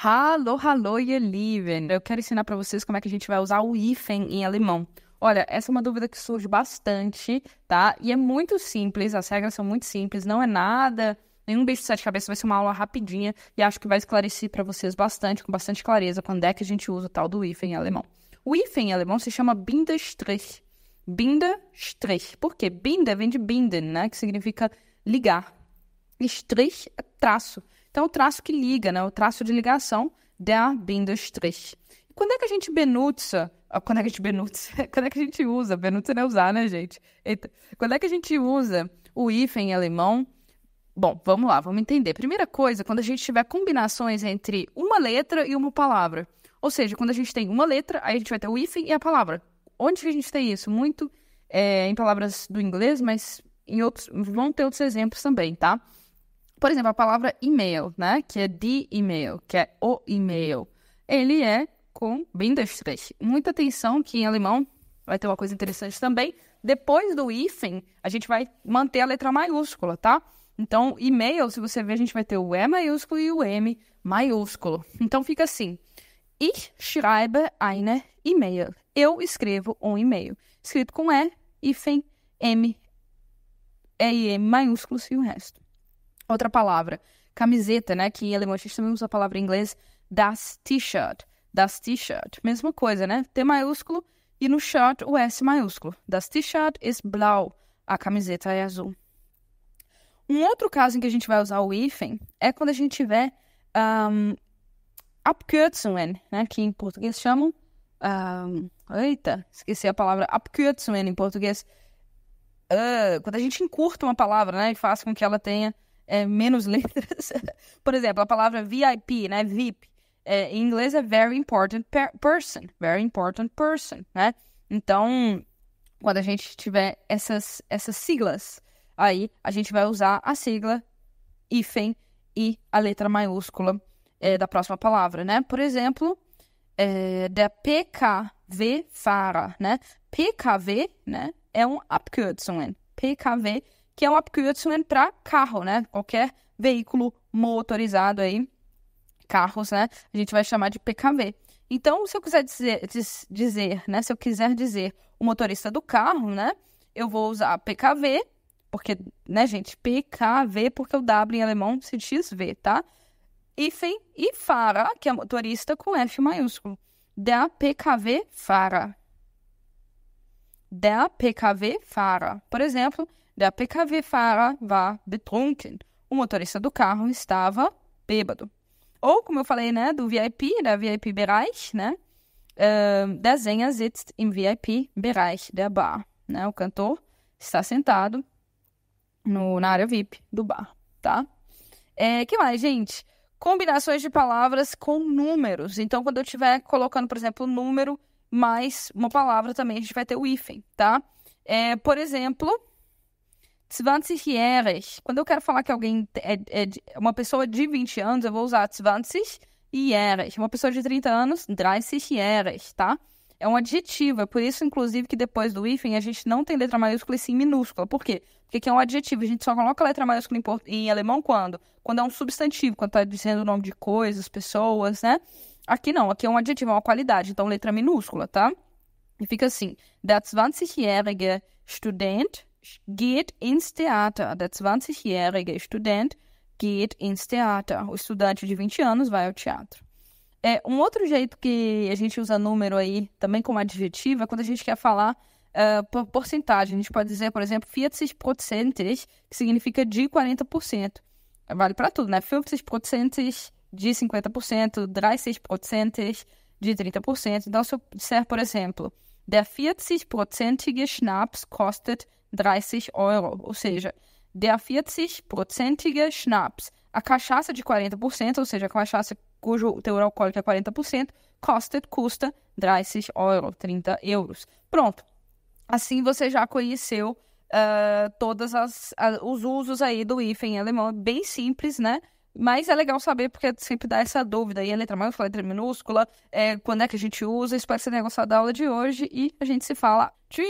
Hallo, hallo, ihr Lieben. Eu quero ensinar para vocês como é que a gente vai usar o hífen em alemão. Olha, essa é uma dúvida que surge bastante, tá? E é muito simples, as regras são muito simples, não é nada, nenhum bicho de sete cabeças, vai ser uma aula rapidinha e acho que vai esclarecer para vocês bastante, com bastante clareza, quando é que a gente usa o tal do hífen em alemão. O hífen em alemão se chama Bindestrich. Bindestrich. Por quê? Binder vem de binden, né? Que significa ligar. Strich é traço. Então, o traço que liga, né? o traço de ligação der Bindestrich. Quando é que a gente benutza? Ah, quando é que a gente benutza? Quando é que a gente usa? Benutza não é usar, né, gente? Eita. Quando é que a gente usa o if em alemão? Bom, vamos lá, vamos entender. Primeira coisa, quando a gente tiver combinações entre uma letra e uma palavra. Ou seja, quando a gente tem uma letra, aí a gente vai ter o if e a palavra. Onde que a gente tem isso? Muito é, em palavras do inglês, mas em outros, vão ter outros exemplos também, tá? Por exemplo, a palavra e-mail, né? Que é de e-mail, que é o e-mail. Ele é com Bindestrich. Muita atenção que em alemão vai ter uma coisa interessante também. Depois do hífen, a gente vai manter a letra maiúscula, tá? Então, e-mail, se você ver, a gente vai ter o E maiúsculo e o M maiúsculo. Então, fica assim. Ich schreibe eine E-Mail. Eu escrevo um e-mail. Escrito com E, hífen, M, E, M maiúsculos e o resto. Outra palavra, camiseta, né? Que em alemão a gente também usa a palavra em inglês das T-shirt. Das T-shirt, mesma coisa, né? T maiúsculo e no shirt o S maiúsculo. Das T-shirt ist blau. A camiseta é azul. Um outro caso em que a gente vai usar o hífen é quando a gente tiver um, Abkürzungen, né? Que em português chamam. Um, eita, esqueci a palavra Abkürzungen em português. Uh, quando a gente encurta uma palavra, né? E faz com que ela tenha é, menos letras. Por exemplo, a palavra VIP, né? VIP. É, em inglês é very important per person. Very important person, né? Então, quando a gente tiver essas, essas siglas, aí a gente vai usar a sigla hífen e a letra maiúscula é, da próxima palavra, né? Por exemplo, é, da pkv fara né? PKV, né? É um Abkürzungen. PKV que é um Abkürzungen para carro, né? Qualquer veículo motorizado aí, carros, né? A gente vai chamar de PKV. Então, se eu quiser dizer, dizer, né? Se eu quiser dizer o motorista do carro, né? Eu vou usar PKV, porque, né, gente? PKV, porque o W em alemão se diz V, tá? Hífen e Fara, que é motorista com F maiúsculo. Da PKV Fara. Der PKW Fahrer. Por exemplo, der PKW Fahrer war betrunken. O motorista do carro estava bêbado. Ou, como eu falei, né, do VIP, da VIP Bereich, né? Uh, der Sänger sitzt im VIP Bereich der Bar. Né? O cantor está sentado no, na área VIP do bar, tá? É, que mais, gente? Combinações de palavras com números. Então, quando eu estiver colocando, por exemplo, número mais uma palavra também, a gente vai ter o hífen, tá? É, por exemplo, 20 Quando eu quero falar que alguém é, é uma pessoa de 20 anos, eu vou usar 20 years. Uma pessoa de 30 anos, 30 years, tá? É um adjetivo, é por isso, inclusive, que depois do hífen a gente não tem letra maiúscula e sim minúscula. Por quê? Porque aqui é um adjetivo, a gente só coloca letra maiúscula em, port... em alemão quando? Quando é um substantivo, quando está dizendo o nome de coisas, pessoas, né? Aqui não, aqui é um adjetivo, é uma qualidade, então letra minúscula, tá? E fica assim: Der 20-jährige Student geht ins Theater. Der 20-jährige Student geht ins Theater. O estudante de 20 anos vai ao teatro. É, um outro jeito que a gente usa número aí, também como adjetivo, é quando a gente quer falar uh, por porcentagem. A gente pode dizer, por exemplo, 40%, que significa de 40%. Vale para tudo, né? 50%, de 50%, dry seed de 30%. Então, se eu disser, por exemplo, der 40-prozentige Schnaps kostet 30 Euro, ou seja, der 40-prozentige Schnaps, a cachaça de 40%, ou seja, a cachaça cujo teor alcoólico é 40%, kostet, custa 30 Euro, 30 euros. Pronto. Assim você já conheceu uh, eh, todos uh, os usos aí do IFEM em alemão. É bem simples, né? Mas é legal saber, porque sempre dá essa dúvida. E a letra maiúscula, a letra minúscula, é, quando é que a gente usa? Espero que você tenha gostado da aula de hoje e a gente se fala. Tchau!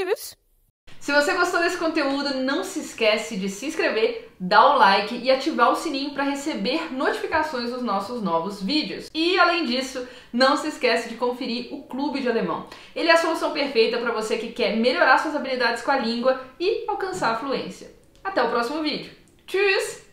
Se você gostou desse conteúdo, não se esquece de se inscrever, dar o like e ativar o sininho para receber notificações dos nossos novos vídeos. E além disso, não se esquece de conferir o Clube de Alemão. Ele é a solução perfeita para você que quer melhorar suas habilidades com a língua e alcançar a fluência. Até o próximo vídeo. Tschüss!